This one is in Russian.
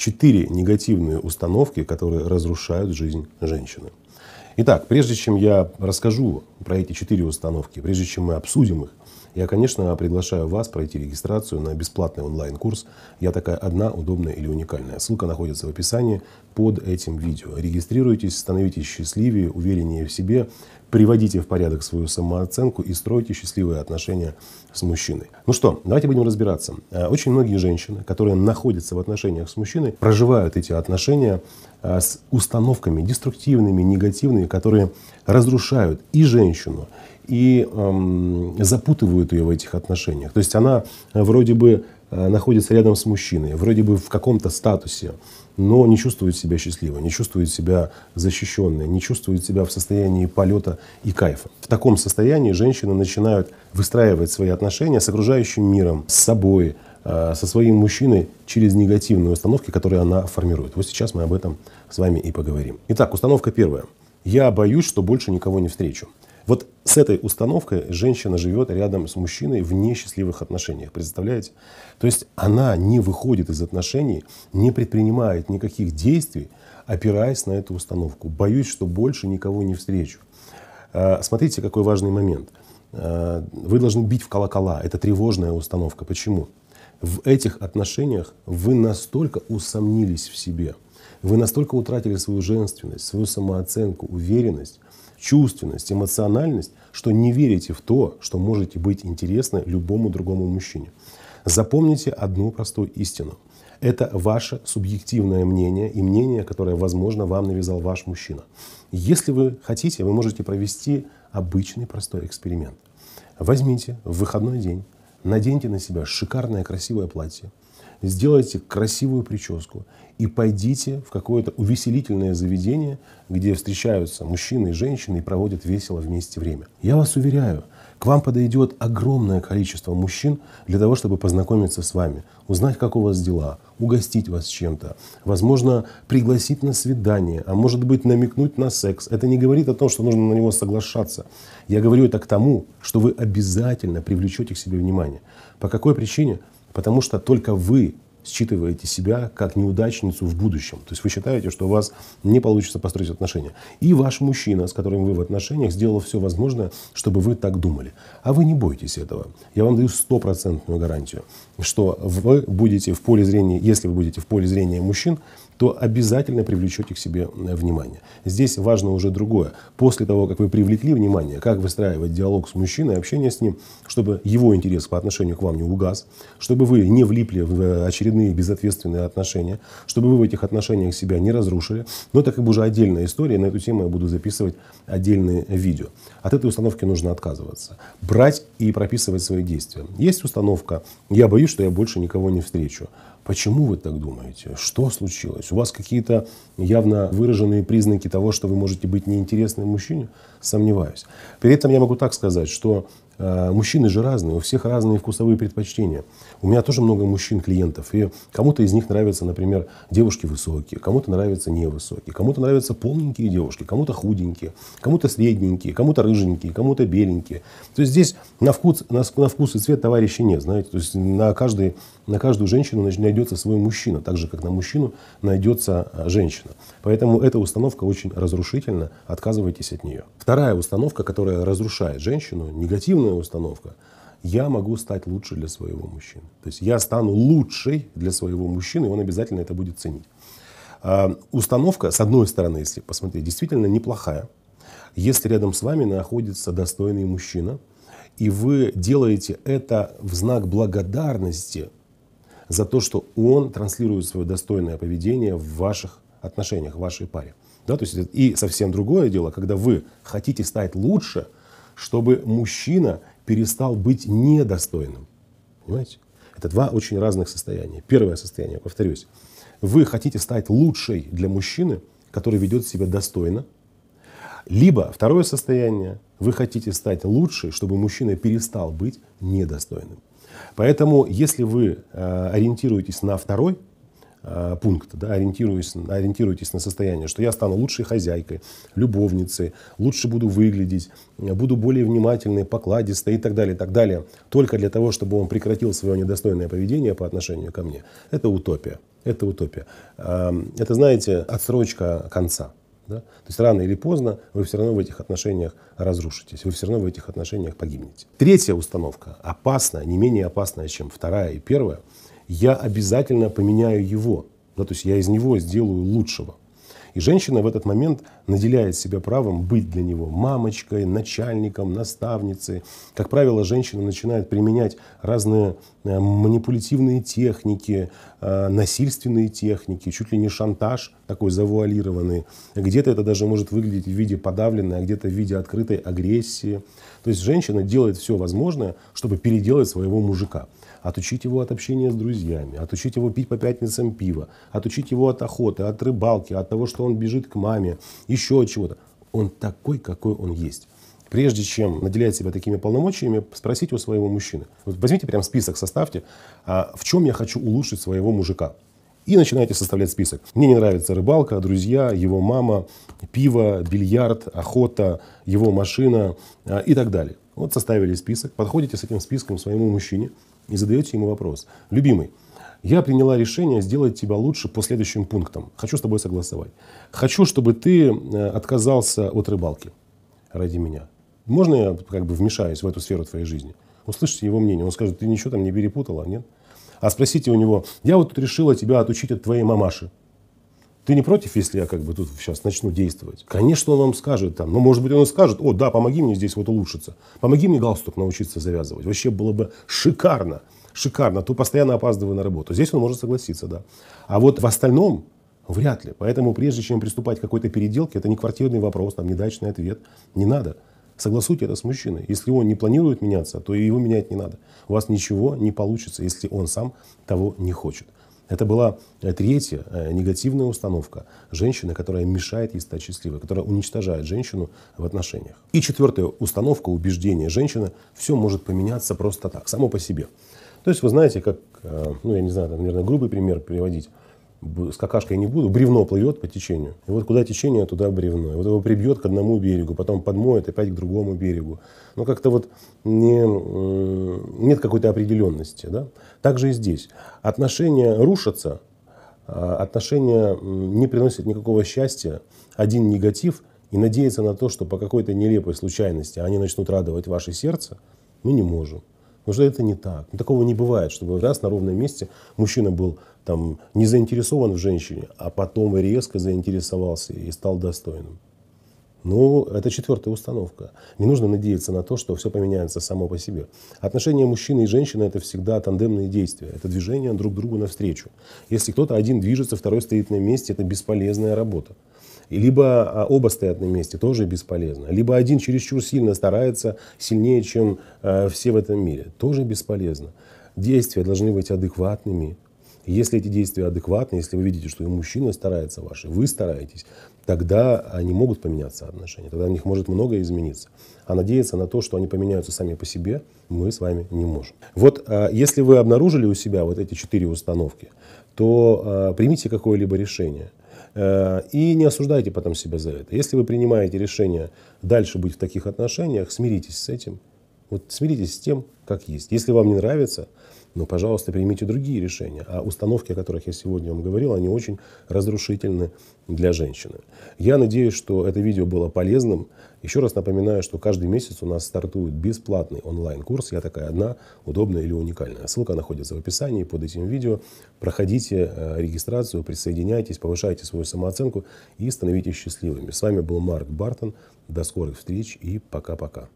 четыре негативные установки, которые разрушают жизнь женщины. Итак, прежде чем я расскажу про эти четыре установки, прежде чем мы обсудим их, я, конечно, приглашаю вас пройти регистрацию на бесплатный онлайн-курс «Я такая одна, удобная или уникальная». Ссылка находится в описании под этим видео. Регистрируйтесь, становитесь счастливее, увереннее в себе приводите в порядок свою самооценку и стройте счастливые отношения с мужчиной. Ну что, давайте будем разбираться. Э, очень многие женщины, которые находятся в отношениях с мужчиной, проживают эти отношения э, с установками деструктивными, негативными, которые разрушают и женщину, и эм, запутывают ее в этих отношениях. То есть она э, вроде бы Э, находится рядом с мужчиной, вроде бы в каком-то статусе, но не чувствует себя счастливой, не чувствует себя защищенной, не чувствует себя в состоянии полета и кайфа. В таком состоянии женщины начинают выстраивать свои отношения с окружающим миром, с собой, э, со своим мужчиной через негативные установки, которые она формирует. Вот сейчас мы об этом с вами и поговорим. Итак, установка первая. Я боюсь, что больше никого не встречу. Вот с этой установкой женщина живет рядом с мужчиной в несчастливых отношениях, представляете? То есть она не выходит из отношений, не предпринимает никаких действий, опираясь на эту установку. Боюсь, что больше никого не встречу. А, смотрите, какой важный момент. А, вы должны бить в колокола. Это тревожная установка. Почему? В этих отношениях вы настолько усомнились в себе, вы настолько утратили свою женственность, свою самооценку, уверенность, чувственность, эмоциональность, что не верите в то, что можете быть интересны любому другому мужчине. Запомните одну простую истину. Это ваше субъективное мнение и мнение, которое, возможно, вам навязал ваш мужчина. Если вы хотите, вы можете провести обычный простой эксперимент. Возьмите в выходной день, наденьте на себя шикарное красивое платье, сделайте красивую прическу и пойдите в какое-то увеселительное заведение, где встречаются мужчины и женщины и проводят весело вместе время. Я вас уверяю, к вам подойдет огромное количество мужчин для того, чтобы познакомиться с вами, узнать, как у вас дела, угостить вас чем-то, возможно, пригласить на свидание, а может быть, намекнуть на секс. Это не говорит о том, что нужно на него соглашаться. Я говорю это к тому, что вы обязательно привлечете к себе внимание. По какой причине? Потому что только вы считываете себя как неудачницу в будущем. То есть вы считаете, что у вас не получится построить отношения. И ваш мужчина, с которым вы в отношениях, сделал все возможное, чтобы вы так думали. А вы не бойтесь этого. Я вам даю стопроцентную гарантию, что вы будете в поле зрения, если вы будете в поле зрения мужчин, то обязательно привлечете к себе э, внимание. Здесь важно уже другое. После того, как вы привлекли внимание, как выстраивать диалог с мужчиной, общение с ним, чтобы его интерес по отношению к вам не угас, чтобы вы не влипли в э, очередные безответственные отношения, чтобы вы в этих отношениях себя не разрушили. Но это как бы уже отдельная история, на эту тему я буду записывать отдельные видео. От этой установки нужно отказываться. Брать и прописывать свои действия. Есть установка «я боюсь, что я больше никого не встречу». Почему вы так думаете? Что случилось? У вас какие-то явно выраженные признаки того, что вы можете быть неинтересным мужчине? Сомневаюсь. При этом я могу так сказать, что Э, мужчины же разные, у всех разные вкусовые предпочтения. У меня тоже много мужчин-клиентов, и кому-то из них нравятся, например, девушки высокие, кому-то нравятся невысокие, кому-то нравятся полненькие девушки, кому-то худенькие, кому-то средненькие, кому-то рыженькие, кому-то беленькие. То есть здесь на вкус, на, на вкус и цвет товарищей нет, знаете, то есть на, каждый, на каждую женщину найдется свой мужчина, так же, как на мужчину найдется э, женщина. Поэтому эта установка очень разрушительна, отказывайтесь от нее. Вторая установка, которая разрушает женщину, негативно позитивная установка. Я могу стать лучше для своего мужчины. То есть я стану лучшей для своего мужчины, и он обязательно это будет ценить. А, установка, с одной стороны, если посмотреть, действительно неплохая. Если рядом с вами находится достойный мужчина, и вы делаете это в знак благодарности за то, что он транслирует свое достойное поведение в ваших отношениях, в вашей паре. Да, то есть и совсем другое дело, когда вы хотите стать лучше – чтобы мужчина перестал быть недостойным. Понимаете? Это два очень разных состояния. Первое состояние, повторюсь, вы хотите стать лучшей для мужчины, который ведет себя достойно. Либо второе состояние, вы хотите стать лучшей, чтобы мужчина перестал быть недостойным. Поэтому, если вы э, ориентируетесь на второй Э, пункт, да, ориентируясь, ориентируйтесь на состояние, что я стану лучшей хозяйкой, любовницей, лучше буду выглядеть, буду более внимательной, покладистой и так далее, и так далее, только для того, чтобы он прекратил свое недостойное поведение по отношению ко мне. Это утопия. Это утопия. Эм, это, знаете, отсрочка конца. Да? То есть рано или поздно вы все равно в этих отношениях разрушитесь, вы все равно в этих отношениях погибнете. Третья установка опасная, не менее опасная, чем вторая и первая – я обязательно поменяю его. Да, то есть я из него сделаю лучшего. И женщина в этот момент наделяет себя правом быть для него мамочкой, начальником, наставницей. Как правило, женщина начинает применять разные э, манипулятивные техники, э, насильственные техники, чуть ли не шантаж такой завуалированный. Где-то это даже может выглядеть в виде подавленной, а где-то в виде открытой агрессии. То есть женщина делает все возможное, чтобы переделать своего мужика. Отучить его от общения с друзьями, отучить его пить по пятницам пиво, отучить его от охоты, от рыбалки, от того, что он бежит к маме, еще от чего-то. Он такой, какой он есть прежде чем наделять себя такими полномочиями, спросите у своего мужчины. Вот возьмите прям список, составьте, а в чем я хочу улучшить своего мужика и начинаете составлять список. Мне не нравится рыбалка, друзья, его мама, пиво, бильярд, охота, его машина а, и так далее. Вот составили список, подходите с этим списком своему мужчине и задаете ему вопрос. Любимый, я приняла решение сделать тебя лучше по следующим пунктам. Хочу с тобой согласовать. Хочу, чтобы ты э, отказался от рыбалки ради меня. Можно я как бы вмешаюсь в эту сферу твоей жизни? Услышите его мнение. Он скажет, ты ничего там не перепутала, нет? а спросите у него, я вот тут решила тебя отучить от твоей мамаши. Ты не против, если я как бы тут сейчас начну действовать? Конечно, он вам скажет там. Ну, может быть, он и скажет, о, да, помоги мне здесь вот улучшиться. Помоги мне галстук научиться завязывать. Вообще было бы шикарно. Шикарно. А то постоянно опаздываю на работу. Здесь он может согласиться, да. А вот в остальном вряд ли. Поэтому прежде чем приступать к какой-то переделке, это не квартирный вопрос, там, не дачный ответ. Не надо. Согласуйте это с мужчиной. Если он не планирует меняться, то и его менять не надо. У вас ничего не получится, если он сам того не хочет. Это была э, третья э, негативная установка женщины, которая мешает ей стать счастливой, которая уничтожает женщину в отношениях. И четвертая установка, убеждение женщины, все может поменяться просто так, само по себе. То есть вы знаете, как, э, ну я не знаю, наверное, грубый пример приводить, с какашкой не буду, бревно плывет по течению. И вот куда течение, туда бревно. И вот его прибьет к одному берегу, потом подмоет опять к другому берегу. Но ну, как-то вот не, э, нет какой-то определенности. Да? Так же и здесь. Отношения рушатся, а отношения не приносят никакого счастья. Один негатив и надеяться на то, что по какой-то нелепой случайности они начнут радовать ваше сердце, мы не можем. Потому что это не так. Ну, такого не бывает, чтобы раз на ровном месте мужчина был там, не заинтересован в женщине, а потом резко заинтересовался и стал достойным. Ну, это четвертая установка. Не нужно надеяться на то, что все поменяется само по себе. Отношения мужчины и женщины – это всегда тандемные действия. Это движение друг другу навстречу. Если кто-то один движется, второй стоит на месте – это бесполезная работа. И либо а, оба стоят на месте, тоже бесполезно. Либо один чересчур сильно старается, сильнее, чем э, все в этом мире, тоже бесполезно. Действия должны быть адекватными, если эти действия адекватны, если вы видите, что и мужчина старается ваши, вы стараетесь, тогда они могут поменяться отношения, тогда у них может многое измениться. А надеяться на то, что они поменяются сами по себе, мы с вами не можем. Вот а, если вы обнаружили у себя вот эти четыре установки, то а, примите какое-либо решение э, – и не осуждайте потом себя за это. Если вы принимаете решение дальше быть в таких отношениях, смиритесь с этим, вот смиритесь с тем, как есть. Если вам не нравится, ну, пожалуйста, примите другие решения. А установки, о которых я сегодня вам говорил, они очень разрушительны для женщины. Я надеюсь, что это видео было полезным. Еще раз напоминаю, что каждый месяц у нас стартует бесплатный онлайн-курс «Я такая одна, удобная или уникальная». Ссылка находится в описании под этим видео. Проходите э, регистрацию, присоединяйтесь, повышайте свою самооценку и становитесь счастливыми. С вами был Марк Бартон. До скорых встреч и пока-пока.